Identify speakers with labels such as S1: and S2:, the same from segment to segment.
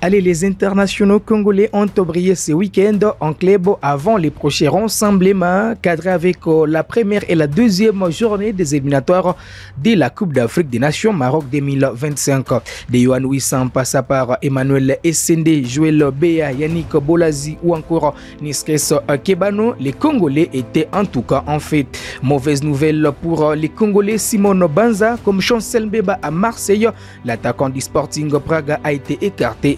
S1: Allez, les internationaux congolais ont brillé ce week-end en club avant les prochains rassemblements cadrés avec euh, la première et la deuxième journée des éliminatoires de la Coupe d'Afrique des Nations Maroc 2025. De Yohan Wissan passa par Emmanuel Essende, Joël Béa, Yannick Bolazi ou encore Niskes Kebano, les Congolais étaient en tout cas en Fait. Mauvaise nouvelle pour les Congolais Simon Banza comme Chancel Mbeba à Marseille. L'attaquant du Sporting Prague a été écarté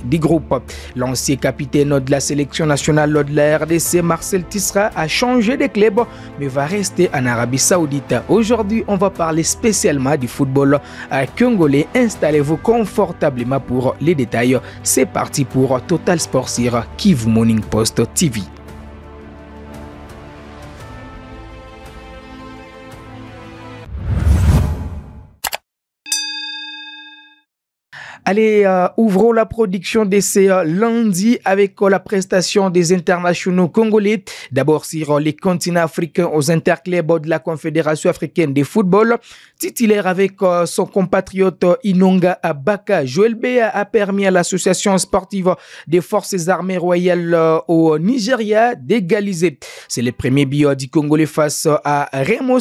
S1: L'ancien capitaine de la sélection nationale de la RDC, Marcel Tissera, a changé de club mais va rester en Arabie Saoudite. Aujourd'hui, on va parler spécialement du football à congolais. Installez-vous confortablement pour les détails. C'est parti pour Total here. Kiv Morning Post TV. Allez, euh, ouvrons la production de ce euh, lundi avec euh, la prestation des internationaux congolais. D'abord sur les continents africains aux interclubs de la Confédération africaine de football. Titulaire avec son compatriote Inonga Abaka, Joel Béa a permis à l'association sportive des forces armées royales au Nigeria d'égaliser. C'est le premier bio du Congolais face à Remo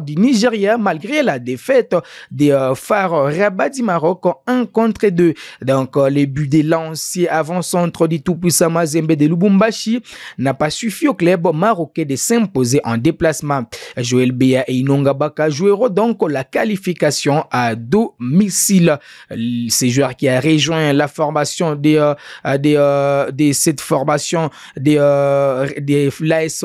S1: du Nigeria malgré la défaite des phares Rabat du Maroc en contre donc, euh, les buts des lanciers avant-centre du tout-puissant Mazembe de Lubumbashi n'a pas suffi au club marocain de s'imposer en déplacement. Joël Béa et Inonga Baka joueront donc la qualification à domicile. Ces joueurs qui a rejoint la formation des, euh, euh, des, cette formation des, des l'AS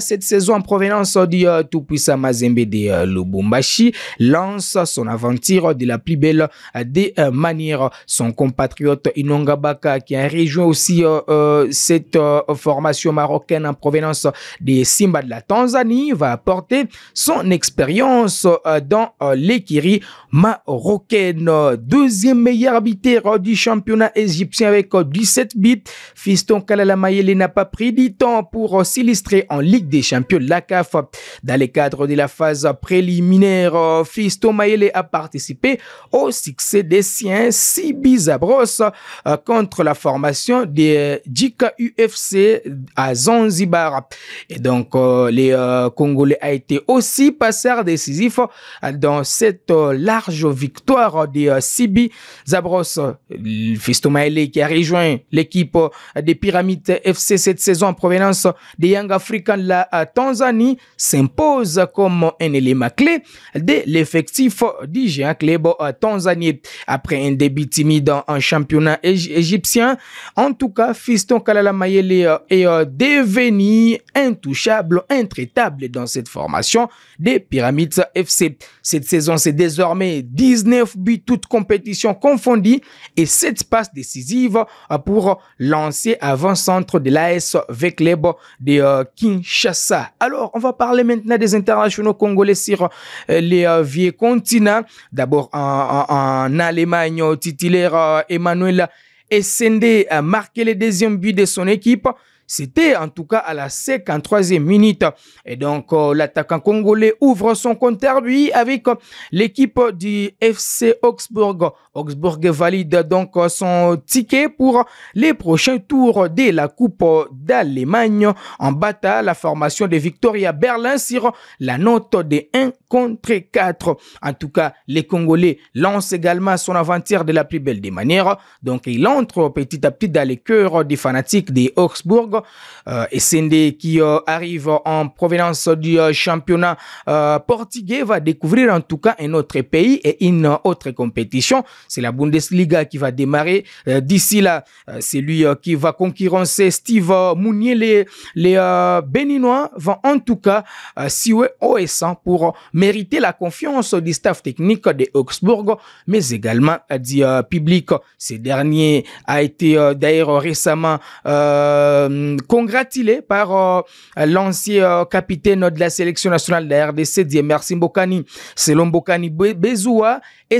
S1: cette saison en provenance du tout-puissant Mazembe de Lubumbashi lance son aventure de la plus belle des euh, manière. Son compatriote Inonga Baka, qui a rejoint aussi euh, euh, cette formation marocaine en provenance des Simba de la Tanzanie, va apporter son expérience dans l'équirie marocaine. Deuxième meilleur arbitre du championnat égyptien avec 17 bits, Fiston Kalalamayele n'a pas pris du temps pour s'illustrer en Ligue des Champions de la CAF. Dans le cadre de la phase préliminaire, Fiston Mayele a participé au succès des siens, Sibi Zabros, euh, contre la formation des euh, Jika UFC à Zanzibar. Et donc, euh, les Congolais a été aussi passeur décisif dans cette large victoire des Sibi Zabros. Fisto qui a rejoint l'équipe des Pyramides FC cette saison en provenance des Young Africans de la Tanzanie s'impose comme un élément clé de l'effectif du géant club tanzanien après un débit timide en championnat égyptien. En tout cas, Fiston Kalala Mayele euh, est euh, devenu intouchable, intraitable dans cette formation des Pyramides FC. Cette saison, c'est désormais 19 buts, toutes compétitions confondues, et 7 passes décisives euh, pour lancer avant-centre de l'AS Vekleb de Kinshasa. Alors, on va parler maintenant des internationaux congolais sur les vieux continents. D'abord, en, en, en Allemagne titulaire euh, Emmanuel Essendé a marqué le deuxième but de son équipe. C'était en tout cas à la 53e minute. Et donc, euh, l'attaquant congolais ouvre son compteur, lui, avec euh, l'équipe du FC Augsburg Augsburg valide donc euh, son ticket pour les prochains tours de la Coupe d'Allemagne en bata la formation de Victoria Berlin sur la note de 1 contre 4. En tout cas, les Congolais lancent également son avant aventure de la plus belle des manières. Donc, il entre petit à petit dans les cœur des fanatiques des Augsburg. Euh, et qui euh, arrive en provenance du euh, championnat portugais, va découvrir en tout cas un autre pays et une autre compétition. C'est la Bundesliga qui va démarrer. D'ici là, c'est lui qui va concurrencer Steve Mounier. Les, les Béninois vont en tout cas s'y haut pour mériter la confiance du staff technique de Augsbourg, mais également du public. Ces derniers a été d'ailleurs récemment congratulé par euh, l'ancien euh, capitaine de la sélection nationale de la RDC, Merci Mbokani. Selon Bokani Bezoua, et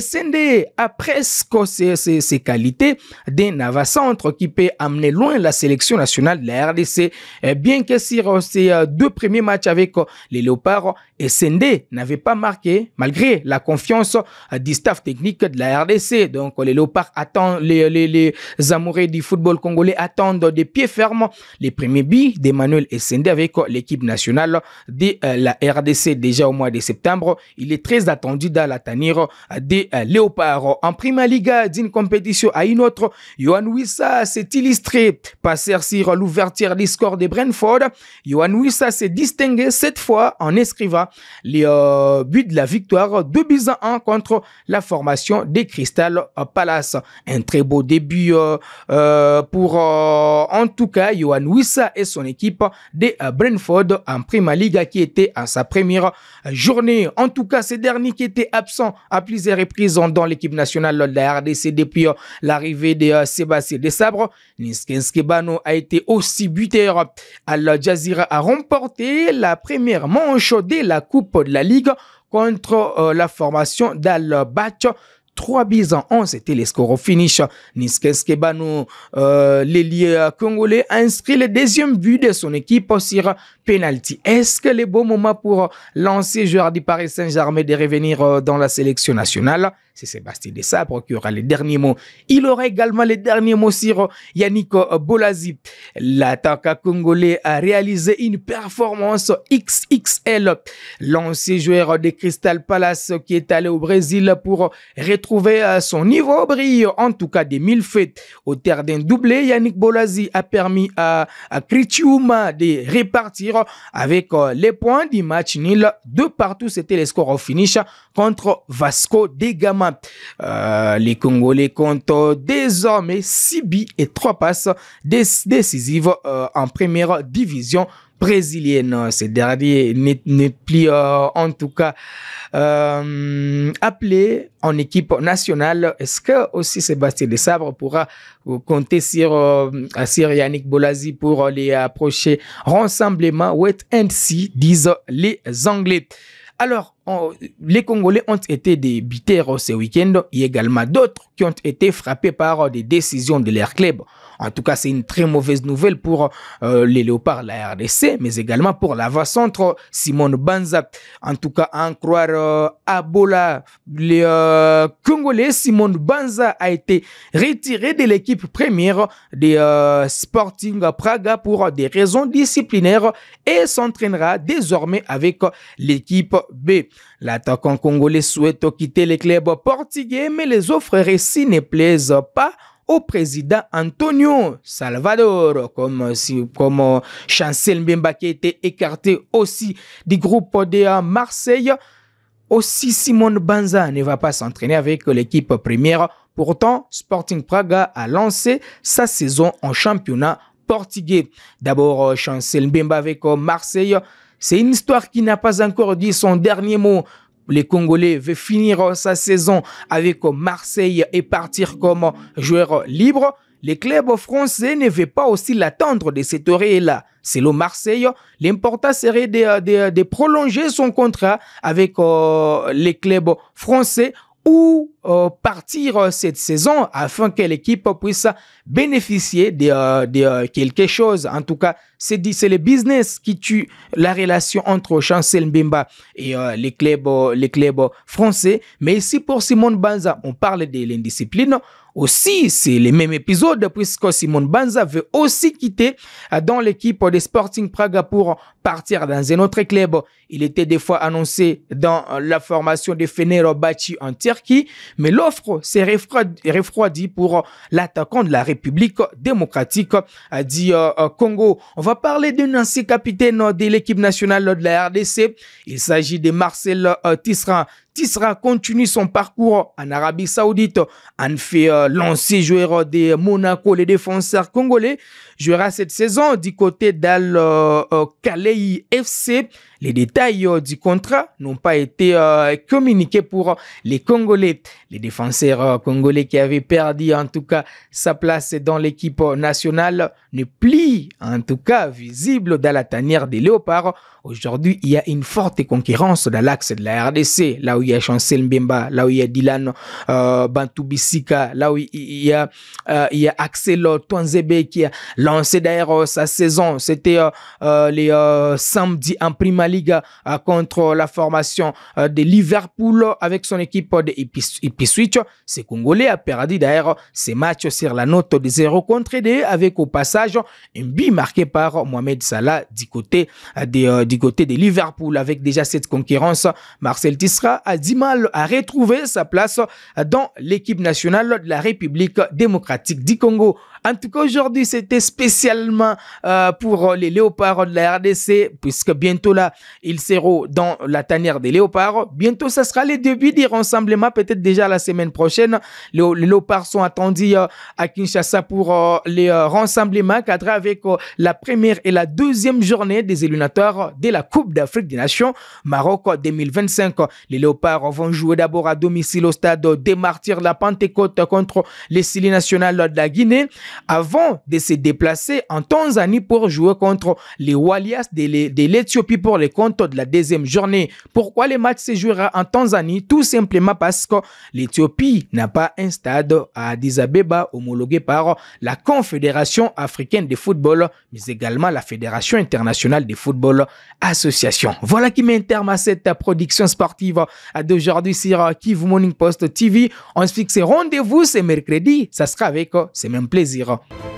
S1: a presque ses, ses, qualités d'un Navas centre qui peut amener loin la sélection nationale de la RDC, eh bien que sur ces euh, deux premiers matchs avec les Léopards, SND n'avait pas marqué malgré la confiance du staff technique de la RDC. Donc les Léopards attendent, les, les, les amoureux du football congolais attendent des pieds fermes les premiers buts d'Emmanuel Sendé avec euh, l'équipe nationale de euh, la RDC déjà au mois de septembre. Il est très attendu dans la tanière euh, des Léopards. En Prima Liga, d'une compétition à une autre, Johan Wissa s'est illustré, passer sur l'ouverture des scores de Brentford. Johan Wissa s'est distingué cette fois en inscrivant les buts de la victoire de buts 1 contre la formation des Crystal Palace. Un très beau début pour en tout cas Johan Wissa et son équipe de euh, Brentford en Prima Liga qui était à sa première euh, journée. En tout cas, ces derniers qui étaient absents à plusieurs reprises dans l'équipe nationale de la RDC depuis euh, l'arrivée de Sébastien Desabre. Skibano a été aussi buteur. Al Jazeera a remporté la première manche de la Coupe de la Ligue contre la formation d'Al-Batch 3 bis en 11. C'était les scores au finish. Niskens Skebano, euh, congolais, a inscrit le deuxième but de son équipe sur penalty. Est-ce que les bons moments pour euh, lancer joueur du Paris Saint-Germain de revenir euh, dans la sélection nationale C'est Sébastien Desabre qui aura les derniers mots. Il aura également les derniers mots sur euh, Yannick Bolazi. L'attaquant congolais a réalisé une performance XXL. L'ancien joueur de Crystal Palace qui est allé au Brésil pour retrouver son niveau brillant, en tout cas des mille fêtes. Au terme d'un doublé, Yannick Bolazi a permis à, à de repartir avec euh, les points du match nul. De partout, c'était le score au finish contre Vasco de Gama. Euh, les Congolais comptent désormais 6 buts et 3 passes décisives euh, en première division brésilienne. Ces derniers n'est plus, euh, en tout cas, euh, appelé en équipe nationale. Est-ce que aussi Sébastien Desabre pourra compter sur, euh, sur Yannick Bolasie pour les approcher rassemblement ou être ainsi, disent les Anglais. Alors, les Congolais ont été biters ce week-end et également d'autres qui ont été frappés par des décisions de leur club. En tout cas, c'est une très mauvaise nouvelle pour euh, les léopards, la RDC, mais également pour l'avant-centre Simone Banza. En tout cas, en croire Abola, euh, le euh, Congolais Simone Banza a été retiré de l'équipe première de Sporting Praga pour des raisons disciplinaires et s'entraînera désormais avec l'équipe B. L'attaquant congolais souhaite quitter les clubs portugais, mais les offres récits ne plaisent pas au président Antonio Salvador, comme, euh, Chancel Mbemba qui a été écarté aussi du groupe de Marseille. Aussi, Simone Banza ne va pas s'entraîner avec l'équipe première. Pourtant, Sporting Praga a lancé sa saison en championnat portugais. D'abord, euh, Chancel Mbemba avec euh, Marseille c'est une histoire qui n'a pas encore dit son dernier mot. Les Congolais veulent finir sa saison avec Marseille et partir comme joueur libre. Les clubs français ne veulent pas aussi l'attendre de cette oreille-là. C'est le Marseille. L'important serait de, prolonger son contrat avec euh, les clubs français ou euh, partir euh, cette saison afin que l'équipe puisse bénéficier de, euh, quelque chose. En tout cas, c'est le business qui tue la relation entre Chancel Mbimba et les clubs, les clubs français. Mais ici, pour Simone Banza, on parle de l'indiscipline, aussi, c'est les mêmes épisodes puisque Simon Banza veut aussi quitter euh, dans l'équipe de Sporting Prague pour partir dans un autre club. Il était des fois annoncé dans euh, la formation de Fenerbahçe en Turquie, mais l'offre s'est refroidie pour l'attaquant de la République démocratique a dit euh, Congo. On va parler d'un ancien capitaine de l'équipe nationale de la RDC. Il s'agit de Marcel Tissra sera continue son parcours en Arabie Saoudite en fait euh, joueur de Monaco, les défenseurs congolais. Jouera cette saison du côté d'Al Kalei euh, euh, FC. Les détails du contrat n'ont pas été communiqués pour les Congolais. Les défenseurs congolais qui avaient perdu en tout cas sa place dans l'équipe nationale ne plient en tout cas visible dans la tanière des léopards. Aujourd'hui, il y a une forte concurrence dans l'axe de la RDC, là où il y a Chancel Mbemba, là où il y a Dylan euh, là où il y a, euh, Axel Toanzebe qui a lancé d'ailleurs euh, sa saison. C'était euh, euh les en Prima Liga contre la formation de Liverpool avec son équipe de Ipswich. c'est Congolais a perdu d'ailleurs ces matchs sur la note de 0 contre 2 avec au passage un but marqué par Mohamed Salah du côté, de, du côté de Liverpool avec déjà cette concurrence. Marcel Tissera a Dimal a retrouvé sa place dans l'équipe nationale de la République démocratique du Congo. En tout cas, aujourd'hui, c'était spécialement euh, pour les léopards de la RDC, puisque bientôt là, ils seront dans la tanière des léopards. Bientôt, ça sera les débuts des rassemblements, peut-être déjà la semaine prochaine. Les, léopards sont attendus euh, à Kinshasa pour euh, les rassemblements cadrés avec la première et la deuxième journée des éliminateurs de la Coupe d'Afrique des Nations Maroc 2025. Les léopards vont jouer d'abord à domicile au stade des Martyrs de la Pentecôte contre les Sili nationales de la Guinée avant de se déplacer en Tanzanie pour jouer contre les Walias de l'Éthiopie pour les comptes de la deuxième journée. Pourquoi le match se jouera en Tanzanie Tout simplement parce que l'Éthiopie n'a pas un stade à Addis Abeba homologué par la Confédération africaine de football, mais également la Fédération internationale de football association. Voilà qui met un terme à cette production sportive d'aujourd'hui sur Kiv Morning Post TV. On se fixe rendez-vous ce mercredi. Ça sera avec euh, ce même plaisir. Rasierer.